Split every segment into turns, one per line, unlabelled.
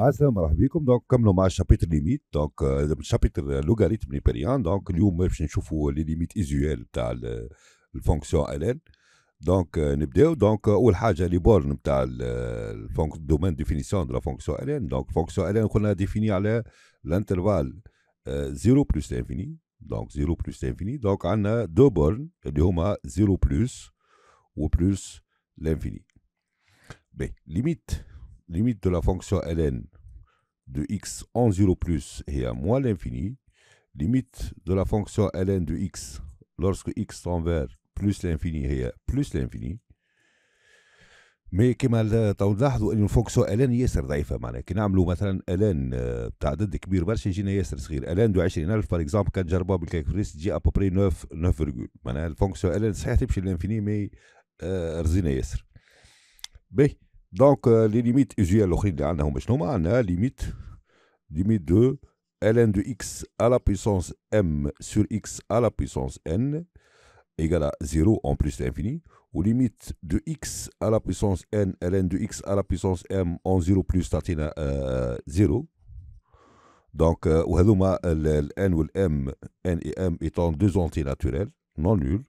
السلام مرحبا بكم دونك كملوا مع الشابيتر ليميت دونك الشابيتر لوغاريتم ليبريان دونك اليوم باش نشوفوا لي ليميت ايزوال تاع الفونكسيون ال ان دونك آه، نبداو دونك آه، اول حاجه لي بورن تاع الفونك دومين ديفينيسيون دو لا فونكسيون ال ان آه، دونك فونكسيون ال ان قلنا ديفيني على لانترفال 0 بلس انفيني دونك 0 بلس انفيني دونك عندنا دو بورن اللي هما 0 بلس و بلس لانفيني بي ليميت limite de la fonction ln de x en 0 plus et à moins l'infini, limite de la fonction ln de x lorsque x tend vers plus l'infini et à plus l'infini, Mais كيما تو نلاحظوا انه الفونكسيون الان ln ضعيفه معناها كي نعملوا مثلا الان تاع عدد كبير برشا يجينا ياسر صغير الان دو 20000 باغ اكزومبل كان جربوها بالكالكوليس تجي ابوبري 9 9 فيرغول معناها الفونكسيون الان صحيح تمشي للانفيني مي رزينا ياسر faible donc, euh, les limites usuelles الاخرين اللي عندنا ln de x à la puissance m sur x à la puissance n égale à 0 en plus l'infini, ou limite de x à la puissance n ln de x à la puissance m en 0 plus tient à 0. Euh, Donc, le euh, l'n ou l'm, n et m étant deux entiers naturels, non nuls.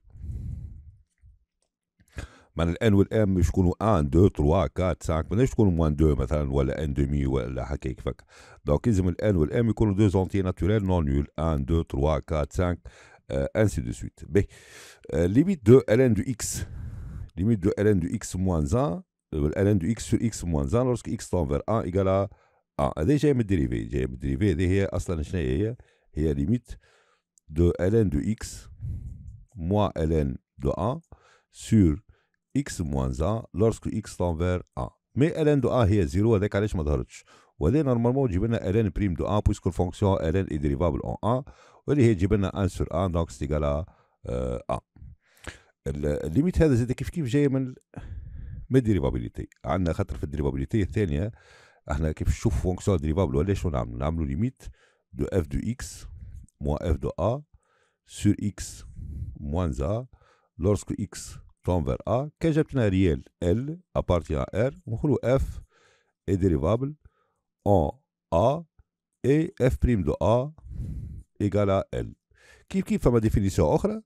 معنى الان والان مش تكونوا 1 2 3 4 5 ماناش تكونوا موان 2 مثلا ولا 1 دومي ولا حكايه كيفك دونك لازم الان والان يكونوا دو زونتي ناتورال نون نول 1 2 3 4 5 ainsi de suite. B. Euh، limite de ln de x. Limite de ln دو اكس موان 1. ln دو اكس sur اكس موان 1 lorsque اكس تون vers 1 égale 1. هذه جايه من الديريفي جايه من الديريفي هذه هي اصلا شنو هي هي ليميت دو ln de x moins ln دو 1 سور x moins a لورسكو x tend a مي ln دو ا هي زيرو هذاك علاش ما ظهرتش وهذا نورمالمون تجيب لنا ln بريم دو ا بويسكو الفونكسيون ln اي ديريفابل اون ا واللي هي تجيب لنا 1 سور ان دونك سيتيكال ا الليميت هذا زاد كيف كيف جايه من من الديريفابيليتي عندنا خاطر في الديريفابيليتي الثانيه احنا كيف نشوف فونكسيون ديريفابل ولا شنو نعملوا نعملوا ليميت دو اف دو اكس موان اف دو ا سور اكس موان زا لورسكو اكس vers A, que j'obtiens réel L appartient à R ونقولوا F est dérivable en A et F' de A égale à L كيف كيف فما ديفينيسيون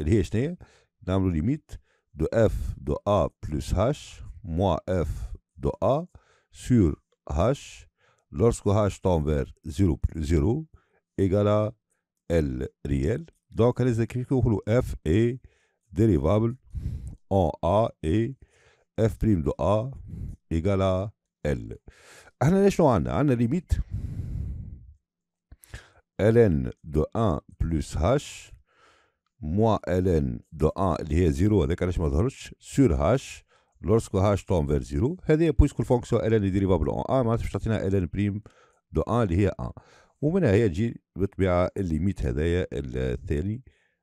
Il est, هي شناهي la limite de F de A plus H moins F de A sur H lorsque H tend vers 0, 0 égale à L réel. Donc, les écriture F est dérivable en A et F prime de A égale à L احنا شنو عندنا عندنا ليميت ln de 1 plus h moins ln de 1 اللي هي 0 هذاك علاش ما ظهرش سور h لورسكو هاش توم فير زيرو هذه بويسكو الفونكسيون ln ديريفابل اون ان معناتها باش تعطينا ln بريم دو ان اللي هي ان ومنها هي تجي بالطبيعه الليميت هذايا الثاني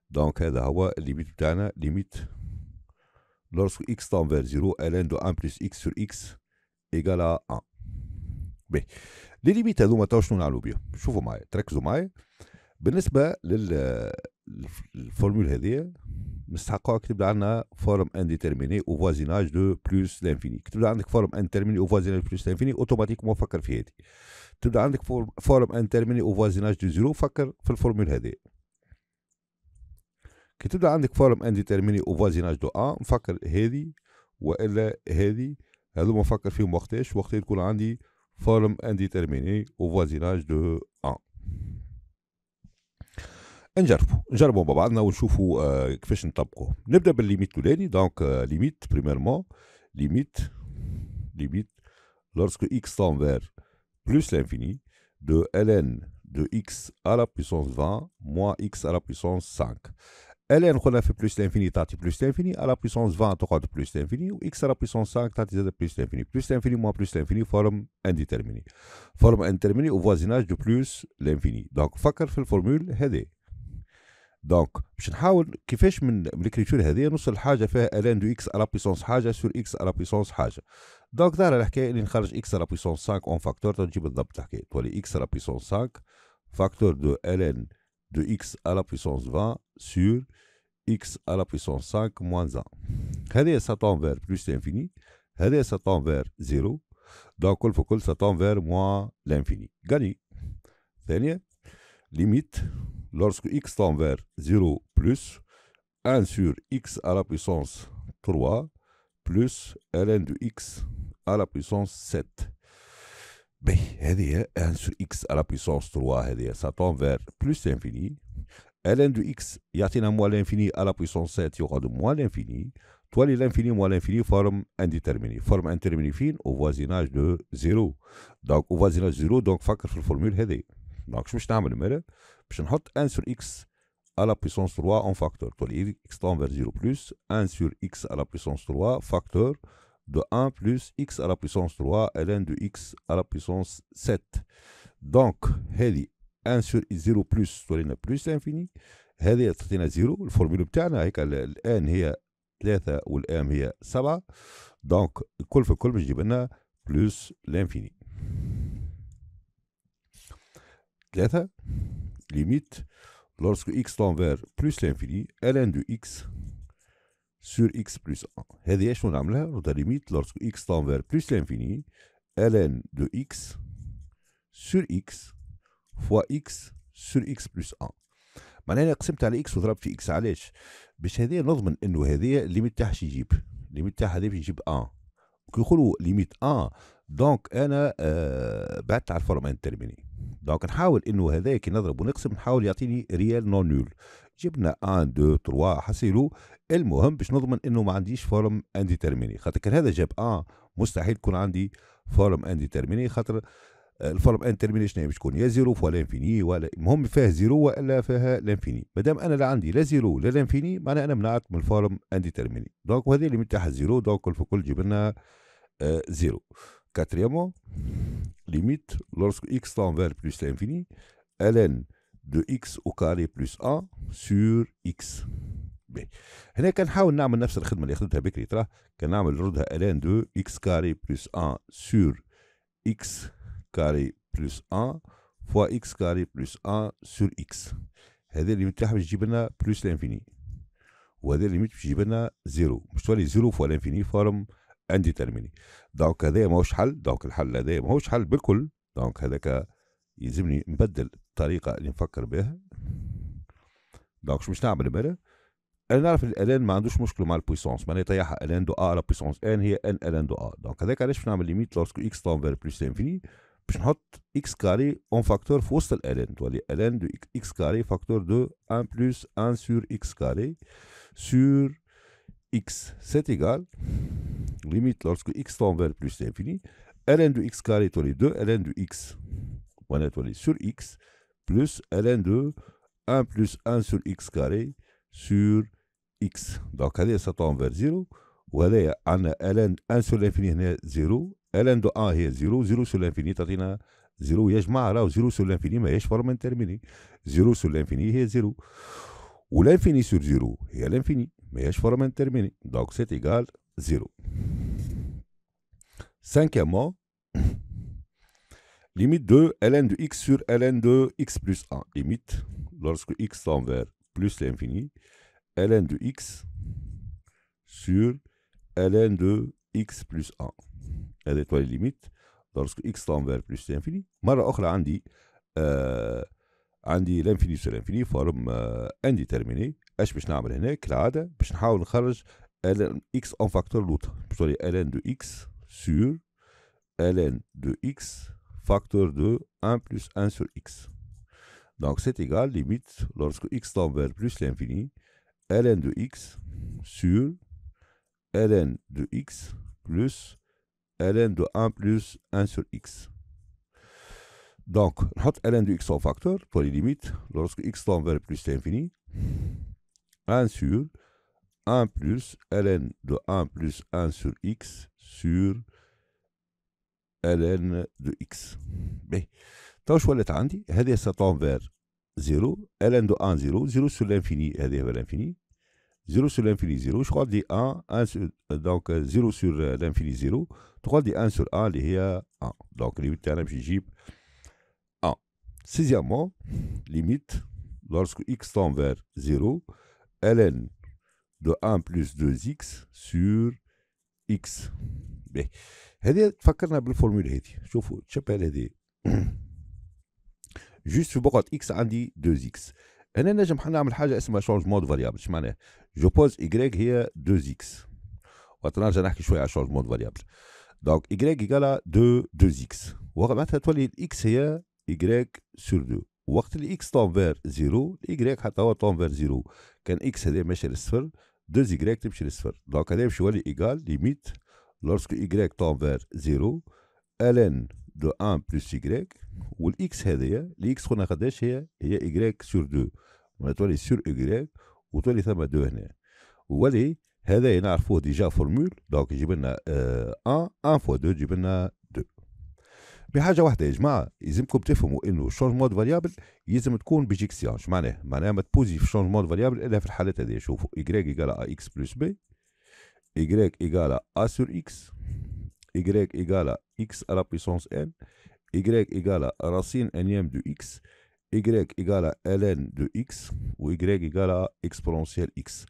دونك هذا هو الليميت بتاعنا ليميت lorsque x tend vers 0, ln de 1 plus x sur x égale à 1 بيه لي ليميت هذوما تو شنو نعملوا بهم شوفوا معايا تركزوا معايا بالنسبه للفورمول هذه نستحقوها كتب عندنا فورم انديترميني او فوازيناج دو بلوس لانفيني كتب عندك فورم انديترميني او فوازيناج بلوس لانفيني اوتوماتيكمون فكر في هذه تبدا عندك فورم انديترميني او فوازيناج دو زيرو فكر في الفورمول هذه كي تبدا عندك فورم انديترميني او فوازيناج دو ان نفكر هذه والا هذه هذوما نفكر فيهم وقتاش وقت تكون عندي فورم انديترميني او فوازيناج دو ان نجربوا نجربوا مع بعضنا ونشوفوا آه كيفاش نطبقوا نبدا بالليميت الاولاني دونك آه ليميت بريميرمون ليميت ليميت لورسكو اكس tend فير plus لانفيني دو ln de x à la puissance 20 moins x à la puissance 5. الان قلنا في بلوس لانفيني تعطي بلوس لانفيني على بلوسونس 20 تقعد بلوس لانفيني واكس على بلوسونس 5 تعطي زاد بلوس لانفيني بلوس لانفيني موا بلوس لانفيني فورم انديترميني فورم انديترميني وفوازيناج دو بلوس لانفيني دونك فكر في الفورمول هذي دونك باش نحاول كيفاش من الكريتور هذه نوصل لحاجه فيها الان دو اكس على بويسونس حاجه سور اكس على بويسونس حاجه دونك دار الحكايه اللي نخرج اكس على بويسونس 5 اون فاكتور تجيب بالضبط الحكايه تولي اكس على بويسونس 5 فاكتور دو الان دو اكس على بويسونس 20 sur x à la puissance 5 moins 1. ça tend vers plus l'infini. Hadès, ça tend vers 0. Donc, il faut que ça tend vers moins l'infini. Gagné. Dernier, limite, lorsque x tend vers 0 plus 1 sur x à la puissance 3 plus ln de x à la puissance 7. Mais, 1 sur x à la puissance 3, ça tend vers plus l'infini ln de x moins l'infini à la puissance 7 y aura de moins l'infini moins l'infini forme indéterminée. Forme indéterminée fine au voisinage de 0. Donc au voisinage de 0, donc facteur formule formule Hédé. Donc je vais نعمل 1 sur x à la puissance 3 en facteur. تولي x tend vers 0 plus 1 sur x à la puissance 3 facteur de 1 plus x à la puissance 3 ln de x à la puissance 7. Donc Hédé. 1 سور 0 بلس تولينا بلس انفيني هذه تعطينا زيرو الفورميلا بتاعنا هيك الان هي ثلاثة والام هي سبعة دونك كل في كل باش تجيب لنا بلس لانفيني ثلاثة ليميت لورسكو اكس tend بلس لانفيني ال ان دو اكس سور اكس بلس 1 هذه شنو نعملها نوضع ليميت لورسكو اكس tend بلس لانفيني l'infini ln de x sur x فوا اكس سور اكس بلس 1 معناها انا قسمت على اكس وضربت في اكس علاش باش هذايا نضمن انه هذايا ليميت تاعها شي يجيب ليميت تاعها هذايا باش يجيب 1 كي نقولوا ليميت 1 دونك انا آه بعدت على الفورم انترميني دونك نحاول انه هذايا كي نضرب ونقسم نحاول يعطيني ريال نون نول جبنا 1 2 3 حصلوا المهم باش نضمن انه ما عنديش فورم انديترميني خاطر كان هذا جاب 1 مستحيل يكون عندي فورم انديترميني خاطر آه الفورم ان ترمينيشن هي تكون يا زيرو فوا لانفيني ولا المهم فيها زيرو والا فيها لانفيني مادام انا لا عندي لا زيرو لا لانفيني معناها انا منعت من الفورم ان ديترميني دونك وهذه اللي متاح زيرو دونك كل جيب لنا آه، زيرو كاتريامون ليميت لورسك اكس تنفير بلوس لانفيني الان دو اكس او كاري بلوس ان سور اكس بي. هنا كنحاول نعمل نفس الخدمه اللي خدمتها بكري تراه كنعمل نردها الان دو اكس كاري بلوس ان سور اكس carré plus 1 فوا اكس كاري بلس 1 سور اكس هذا اللي تاعها باش تجيب لنا بلس لانفيني وهذا متاح باش تجيب لنا زيرو باش تولي زيرو فوا لانفيني فورم انديترميني دونك هذا ماهوش حل دونك الحل هذا ماهوش حل بالكل دونك هذاك يلزمني نبدل الطريقه اللي نفكر بها دونك شو باش نعمل انا انا نعرف الالان ما عندوش مشكل مع البويسونس معناها يطيحها الان دو ا على بويسونس ان هي ان الان دو ا دونك هذاك علاش باش نعمل ليميت لورسكو اكس فير بلس لانفيني x carré X facteur fausse ln, ln وسط de تولي x de facteur de 1 plus 1 sur X carré sur X c'est égal limite lorsque x tend vers plus l'infini, ln de x carré est 2, ln de x, on sur x, plus ln de 1 plus 1 sur x carré sur x. Donc, allez, ça tend vers 0. Ou allez, ln 1 sur l'infini, 0, ln de 1 est 0 0 sur l'infini تعطينا 0 يا جماعه 0 sur l'infini mais une forme انترميني 0 sur l'infini est 0 L'infini sur 0 l'infini, Mais الانفيني ماهيش terminé. Donc, c'est égal à 0 Cinquièmement, limite de ln de x sur ln de x plus 1. Limite, lorsque x tend vers plus l'infini, ln de x sur ln de x plus 1. هذا طوال ليميت دارسكو اكس لانفير بلوس لانفيني مره اخرى عندي آه عندي لانفيني سو لانفيني فورم آه انديترميني اش باش نعمل هناك كالعاده باش نحاول نخرج اكس اون فاكتور facteur سوري Je dois ln de x sur ln de x facteur de 1 plus 1 sur x. Donc c'est égal, limite, lorsque x tend vers plus l'infini, ln de x sur ln de x plus ln de 1 plus 1 sur x. Donc, notre ln de x en facteur pour les limites lorsque x tend vers plus l'infini. 1 sur 1 plus ln de 1 plus 1 sur x sur ln de x. je vois شو ولات hein, eh ça هذه vers 0 ln de 1 0 0 sur l'infini هذه eh vers l'infini 0 sur l'infini 0, je crois 1 1 euh, donc 0 euh, sur euh, l'infini 0, 3D1 sur 1, il y a 1. Donc, limite j'ai dit 1. Sixièmement, limite, lorsque x tend vers 0, ln de 1 plus 2x sur x. Hedi, fakar na bil formule je vais chepel Juste sur x, a 2x. هنا نجم نعمل حاجه اسمها شونج مود فاريابل شو معناها جو بوز y هي 2 اكس وقت نرجع نحكي شويه على شونج مود فاريابل دونك y ايكالا 2 2 اكس معناتها تولي الاكس هي y سور 2 وقت الاكس طون فير زيرو الايكغيك حتى هو طون فير زيرو كان اكس هذا ماشي للصفر 2 y تمشي للصفر دونك هذا باش يولي ايكال ليميت لورسكو طون فير زيرو ln دو 1 بلس y والاكس هذايا الاكس قلنا قداش هي هي y سور 2 معناتها تولي سور y وتولي ثم 2 هنا ولي هذا نعرفوه ديجا فورمول دونك يجيب لنا 1 آه، 1 فوا 2 يجيب لنا 2 بحاجه واحده يا جماعه يلزمكم تفهموا انه شونجمون فاريابل يلزم تكون بجيكسيون اش معناه معناها ما تبوزي في شونجمون فاريابل الا في الحالات هذه شوفوا y ايكال اكس بلس بي y ايكال ا سور اكس y égale à x à la puissance n, y égale à racine nème de x, y égale à ln de x, ou y égale à exponentielle x.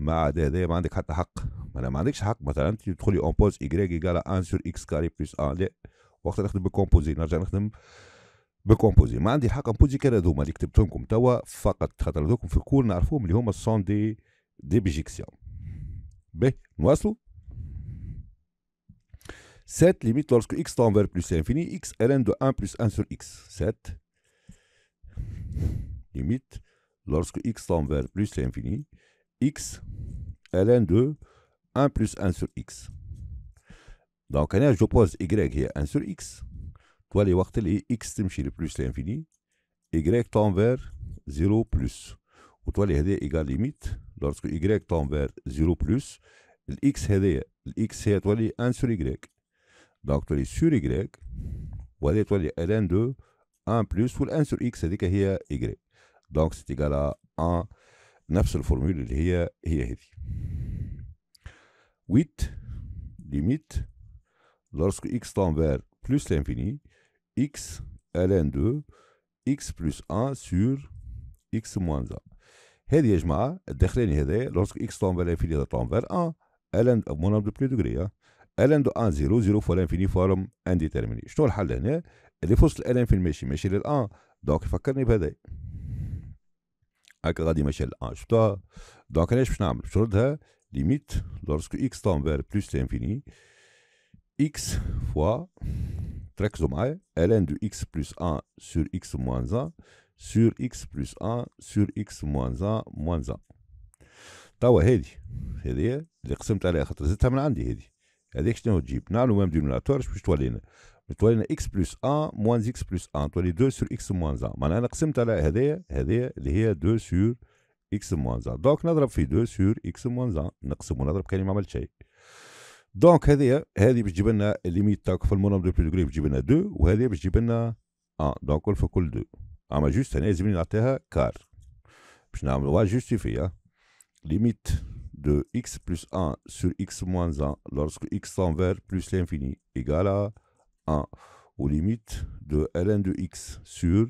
مع ده ده ما عندك حتى حق ما انا ما عندكش حق مثلا انت تدخلي اون بوز y égale à 1 sur x carré plus لا وقت نخدم بكومبوزي نرجع نخدم بكومبوزي ما عندي حق نبوزي كان هذوما اللي كتبتهم توا فقط خاطر هذوكم في الكور نعرفوهم اللي هما سون دي دي بيجيكسيون باهي نواصلوا 7 limite lorsque x tend vers plus l'infini, x ln de 1 plus 1 sur x. 7 limite lorsque x tend vers plus l'infini, x ln de 1 plus 1 sur x. Donc, quand je pose y qui est 1 sur x. Toi, les voir اللي x تمشي plus l'infini, y tend vers 0 plus. Ou toi, les limite lorsque y tend vers 0 plus, x est x est 1 sur y. دونك تولي سور y وهذه تولي ln دو 1 بلس والان سور اكس هذيك هي y دونك سيت ايكال 1 نفس الفورمول اللي هي هي هذه 8 ليميت lorsque x tend vers plus l'infini x ln 2 x plus 1 sur x moins 1 هذه يا جماعه الداخلاني هذا lorsque x tend vers l'infini tend vers 1 ln mon nombre de plus degré hein الان دو ان زيرو زيرو فور انفيني فورم ان انديتيرميني شنو الحل هنا اللي في فصل الان في الماشي ماشي للان دونك فكرني بهذا هكا غادي ماشي للان شفتوها دونك علاش باش نعمل باش نردها ليميت لورسكو اكس تان فير بلوس لانفيني اكس فوا تركزوا معايا الان دو اكس بلوس ان سور اكس موان زان سور اكس بلوس ان سور اكس موان زان موان زان توا هادي هذه اللي قسمت عليها خاطر زدتها من عندي هادي هذيك شنو تجيب نعملو ميم دينوناتور باش تولينا تولينا اكس بلس 1 موان اكس بلس 1 تولي 2 سور اكس موان 1 معناها انا قسمت على هذايا هذايا اللي هي 2 سور اكس موان 1 دونك نضرب في 2 سور اكس موان 1 نقسم ونضرب كاني ما عملت شيء دونك هذه هذه باش تجيب لنا ليميت تاعك في المونوم دو بلوغري باش تجيب لنا 2 وهذه باش تجيب لنا 1 دونك كل في كل 2 اما جوست هنا لازمني نعطيها كار باش نعملوها جوستيفي ليميت de x plus 1 sur x moins 1 lorsque x tend vers plus l'infini égale à 1 aux limites de ln de x sur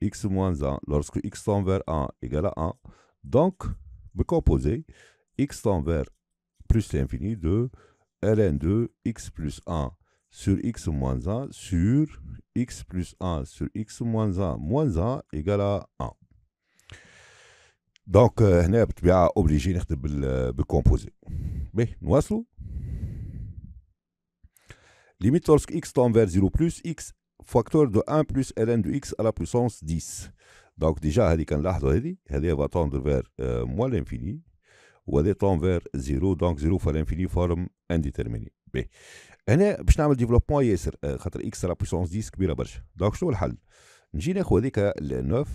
x moins 1 lorsque x tend vers 1 égale à 1. Donc, me composer x tend vers plus l'infini de ln de x plus 1 sur x moins 1 sur x plus 1 sur x moins 1 moins 1 égale à 1. دونك euh, هنا بالطبيعه اوبليجي نخدم بالكومبوزي باهي نواصلوا ليميت لورسك اكس تون فير زيرو بلوس اكس فاكتور دو 1 بلوس ln دو اكس على بوسونس 10 دونك ديجا هذه كنلاحظوا هذه هذه فا توندر فير موان لانفيني وهذه تون فير زيرو دونك زيرو فا لانفيني فورم انديترميني باهي هنا باش نعمل ديفلوبمون ياسر euh, خاطر اكس على بوسونس 10 كبيره برشا دونك شنو الحل نجي ناخذ هذيك 9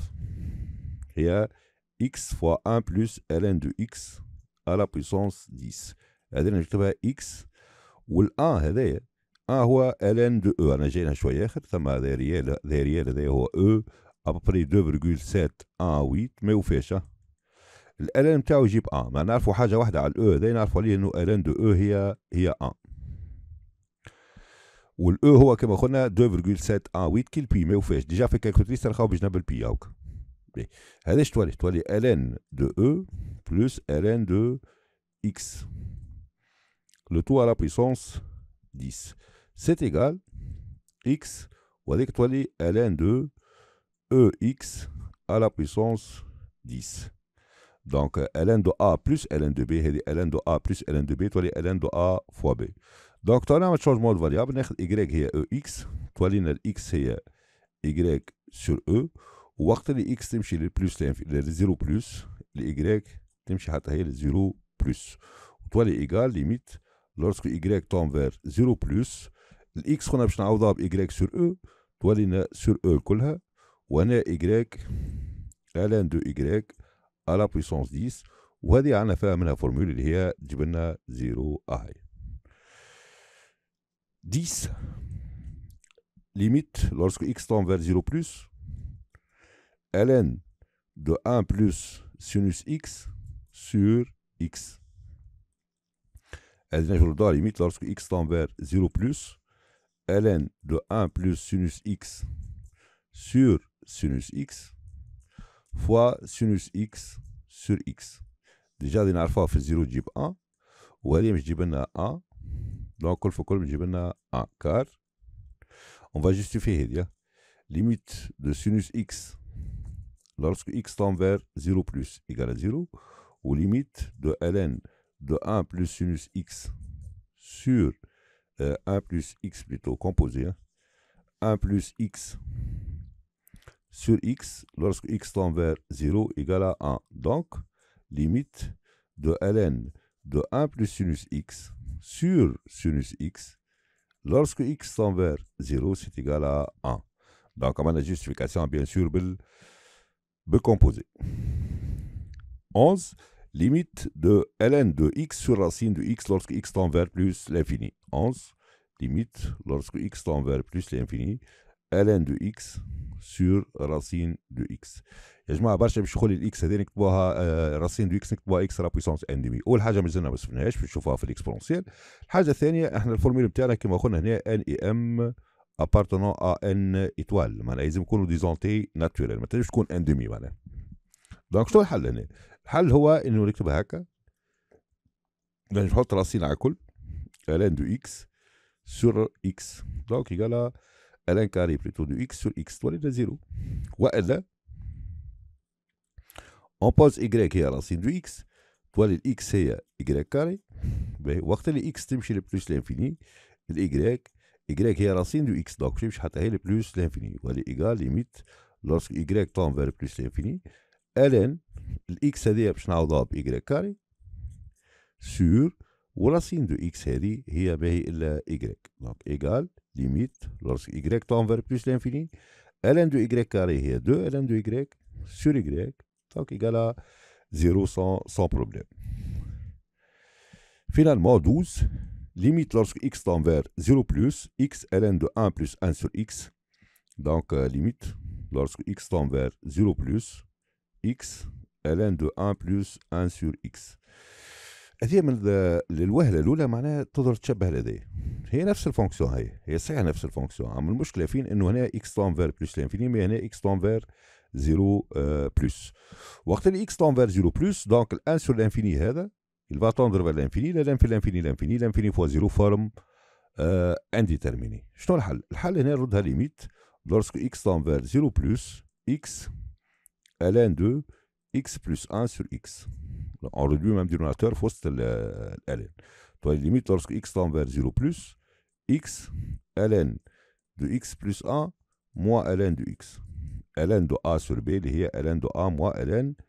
هي x fois 1 plus ln de x à la puissance 10 هذه نكتبها x وال1 هذايا 1 هو ln de e انا جاينا شويه اخر ثم هذا ريال هذا ريال هذا هو e ابري 2,718 ما يوفاش الالان نتاعو يجيب 1 ما نعرفوا حاجه واحده على الاو هذا نعرفوا عليه انه ln de e هي هي 1 والاو هو كما قلنا 2,718 كيل بي ما يوفاش ديجا في كالكوليتريس تلقاو باش نبل بي هاوكا Mais allez, je ln de E plus ln de X. Le tout à la puissance 10. C'est égal X, ou tu toi ln de EX à la puissance 10. Donc, ln de A plus ln de B, ln de A plus ln de B, toi ln de A fois B. Donc, tu as un changement de variable, y est EX, toi x c'est euh, Y sur E. وقت اللي اكس تمشي للبلس للزيرو بلس الايجريك تمشي حتى هي للزيرو بلس وتولي ايجال ليميت لورسكو y توم فير زيرو بلس الاكس خونا باش نعوضها بايجريك سور او تولي لنا سور او كلها وهنا y ان دو y على بويسونس 10 وهذه عندنا فيها منها فورمول اللي هي تجيب لنا زيرو اهي 10 ليميت لورسكو اكس توم فير زيرو بلس ln de 1 plus sinus x sur x. Elle vient dans la limite lorsque x tend vers 0 plus ln de 1 plus sinus x sur sinus x fois sinus x sur x. Déjà, d'une alpha fait 0, j'ai 1. Ou elle est 1. Donc, il faut que 1 car on va justifier. Limite de sinus x lorsque x tend vers 0 plus égale à 0, ou limite de ln de 1 plus sinus x sur 1 euh, plus x plutôt composé, 1 hein, plus x sur x lorsque x tend vers 0 égale à 1. Donc, limite de ln de 1 plus sinus x sur sinus x lorsque x tend vers 0, c'est égal à 1. Donc, on a justification, bien sûr, B-composé. 11. Limite de ln de x sur racine de x lorsque x tend vers plus l'infini. 11. Limite lorsque x tend vers plus l'infini. ln de x sur راسين دو اكس يا جماعه برشا باش يدخل الاكس هذه نكتبوها راسين دو اكس نكتبوها اكس على بويسونس ان دي مي اول حاجه مازلنا ما شفناهاش باش نشوفوها في الاكسبونسيال الحاجه الثانيه احنا الفورميل بتاعنا كما قلنا هنا ان اي ام ابارتونون ا ان ايتوال معناها لازم يكونوا ديزونتي ناتورال ما تنجمش تكون اندمي معناها دونك شنو الحل هنا؟ الحل هو انه نكتب هكا نحط راسين على كل الان دو اكس سور اكس دونك يقال الان كاري بليتو دو اكس سور اكس تولي زيرو والا اون بوز y هي راسين دو اكس تولي الاكس هي y كاري وقت اللي اكس تمشي لبلوس لانفيني الاي Y هي راسين دو X دونك مش حتى هي البلوس لانفيني ولي ايغال ليميت لورسك Y طون فير بلوس لانفيني الان ال X هذه باش نعوضها ب Y كاري سور وراسين دو X هذه هي باهي الا Y دونك ايغال ليميت لورسك Y طون فير بلوس لانفيني الان دو Y كاري هي 2 الان دو Y سور Y دونك ايغال 0 سون سون بروبليم فينالمون 12 limite lorsque x tend vers 0 plus x ln de 1 plus 1 sur x. Donc, euh, limite lorsque x tend vers 0 plus x ln de 1 plus 1 sur x. هذه من الوهله الاولى معناها تقدر تشبه لدي هي نفس الفونكسيون هي هي صحيح نفس الفونكسيون اما المشكله فين انه هنا اكس فير بلس لانفيني مي هنا اكس فير زيرو بلس وقت اللي اكس فير زيرو بلس دونك الان سور لانفيني هذا Il va tendre vers l'infini, l'infini, l'infini, l'infini, l'infini fois zéro forme euh, indéterminée. شنو الحل؟ الحل هنا نردها ليميت lorsque x tend vers 0 plus x ln de x plus 1 sur x. On réduit même dénominateur في وسط ln. Donc limite lorsque x tend vers 0 plus x ln de x plus 1 moins ln de x. ln de a sur b اللي هي ln de a moins ln